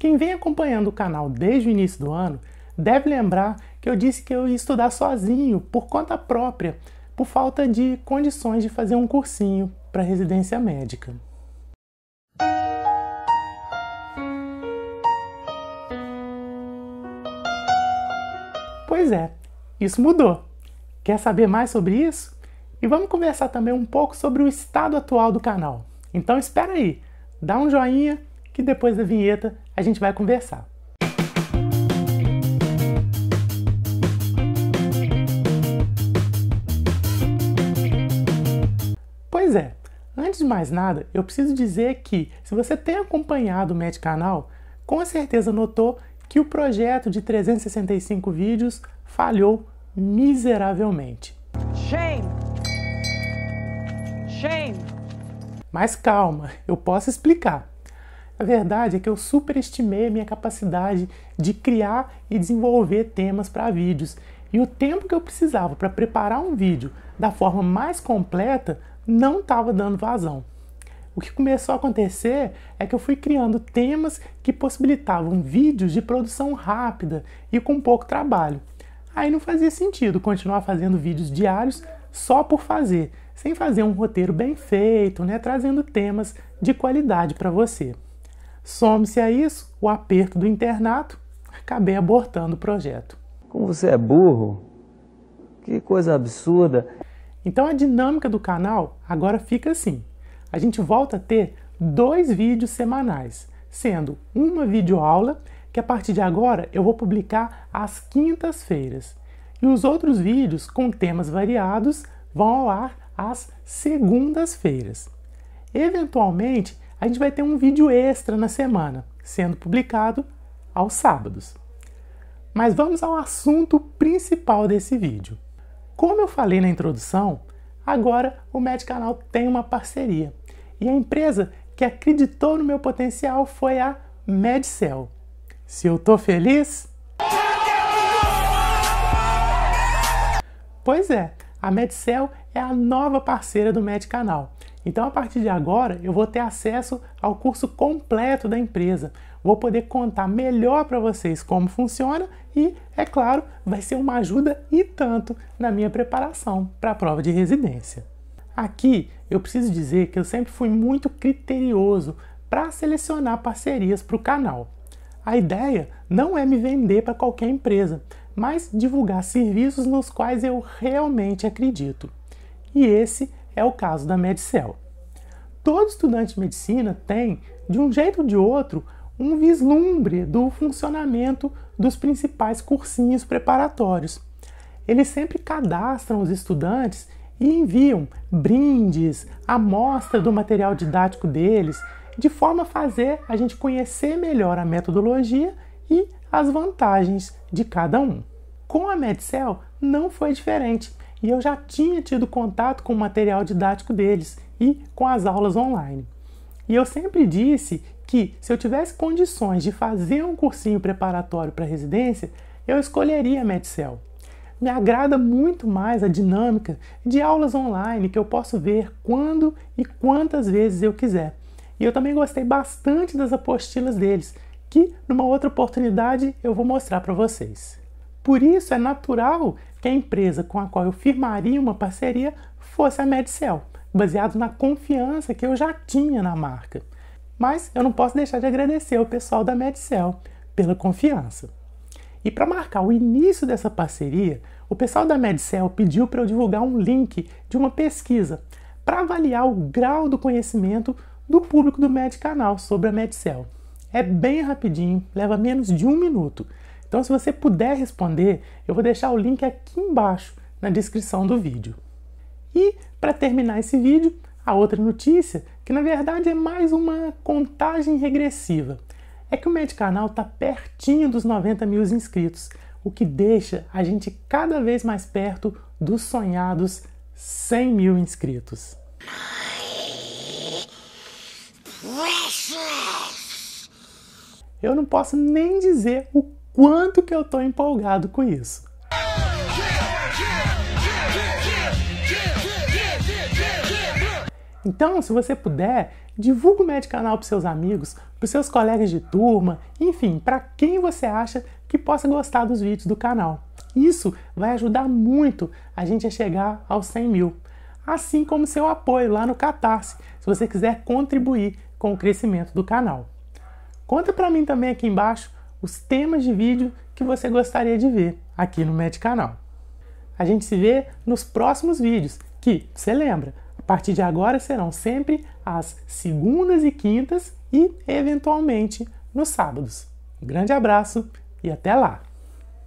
Quem vem acompanhando o canal desde o início do ano deve lembrar que eu disse que eu ia estudar sozinho, por conta própria, por falta de condições de fazer um cursinho para residência médica. Pois é, isso mudou. Quer saber mais sobre isso? E vamos conversar também um pouco sobre o estado atual do canal. Então espera aí, dá um joinha que depois da vinheta a gente vai conversar. Pois é, antes de mais nada, eu preciso dizer que se você tem acompanhado o Med Canal, com certeza notou que o projeto de 365 vídeos falhou miseravelmente. Shame. Shame. Mas calma, eu posso explicar. A verdade é que eu superestimei a minha capacidade de criar e desenvolver temas para vídeos. E o tempo que eu precisava para preparar um vídeo da forma mais completa não estava dando vazão. O que começou a acontecer é que eu fui criando temas que possibilitavam vídeos de produção rápida e com pouco trabalho. Aí não fazia sentido continuar fazendo vídeos diários só por fazer, sem fazer um roteiro bem feito, né, trazendo temas de qualidade para você. Some-se a isso o aperto do internato, acabei abortando o projeto. Como você é burro? Que coisa absurda! Então a dinâmica do canal agora fica assim: a gente volta a ter dois vídeos semanais, sendo uma videoaula que a partir de agora eu vou publicar às quintas-feiras. E os outros vídeos com temas variados vão ao ar às segundas-feiras. Eventualmente, a gente vai ter um vídeo extra na semana, sendo publicado aos sábados. Mas vamos ao assunto principal desse vídeo. Como eu falei na introdução, agora o Medcanal tem uma parceria e a empresa que acreditou no meu potencial foi a Medcell. Se eu tô feliz? Pois é, a Medcell é a nova parceira do Medcanal então, a partir de agora, eu vou ter acesso ao curso completo da empresa. Vou poder contar melhor para vocês como funciona e, é claro, vai ser uma ajuda e tanto na minha preparação para a prova de residência. Aqui, eu preciso dizer que eu sempre fui muito criterioso para selecionar parcerias para o canal. A ideia não é me vender para qualquer empresa, mas divulgar serviços nos quais eu realmente acredito. E esse é o caso da Medicel. Todo estudante de medicina tem, de um jeito ou de outro, um vislumbre do funcionamento dos principais cursinhos preparatórios. Eles sempre cadastram os estudantes e enviam brindes, amostra do material didático deles, de forma a fazer a gente conhecer melhor a metodologia e as vantagens de cada um. Com a Medcel não foi diferente e eu já tinha tido contato com o material didático deles e com as aulas online. E eu sempre disse que se eu tivesse condições de fazer um cursinho preparatório para residência, eu escolheria a Medcel. Me agrada muito mais a dinâmica de aulas online que eu posso ver quando e quantas vezes eu quiser. E eu também gostei bastante das apostilas deles, que numa outra oportunidade eu vou mostrar para vocês. Por isso é natural que a empresa com a qual eu firmaria uma parceria fosse a Medicel, baseado na confiança que eu já tinha na marca. Mas eu não posso deixar de agradecer ao pessoal da Medicel pela confiança. E para marcar o início dessa parceria, o pessoal da Medicel pediu para eu divulgar um link de uma pesquisa para avaliar o grau do conhecimento do público do Medcanal sobre a Medicel. É bem rapidinho, leva menos de um minuto. Então, se você puder responder, eu vou deixar o link aqui embaixo na descrição do vídeo. E, para terminar esse vídeo, a outra notícia, que na verdade é mais uma contagem regressiva, é que o Medicanal está pertinho dos 90 mil inscritos, o que deixa a gente cada vez mais perto dos sonhados 100 mil inscritos. Eu não posso nem dizer o quanto que eu tô empolgado com isso. Então, se você puder, divulgue o Médico Canal para seus amigos, para seus colegas de turma, enfim, para quem você acha que possa gostar dos vídeos do canal. Isso vai ajudar muito a gente a chegar aos 100 mil. Assim como seu apoio lá no Catarse, se você quiser contribuir com o crescimento do canal. Conta para mim também aqui embaixo os temas de vídeo que você gostaria de ver aqui no Med Canal. A gente se vê nos próximos vídeos, que, você lembra, a partir de agora serão sempre às segundas e quintas e, eventualmente, nos sábados. Um grande abraço e até lá!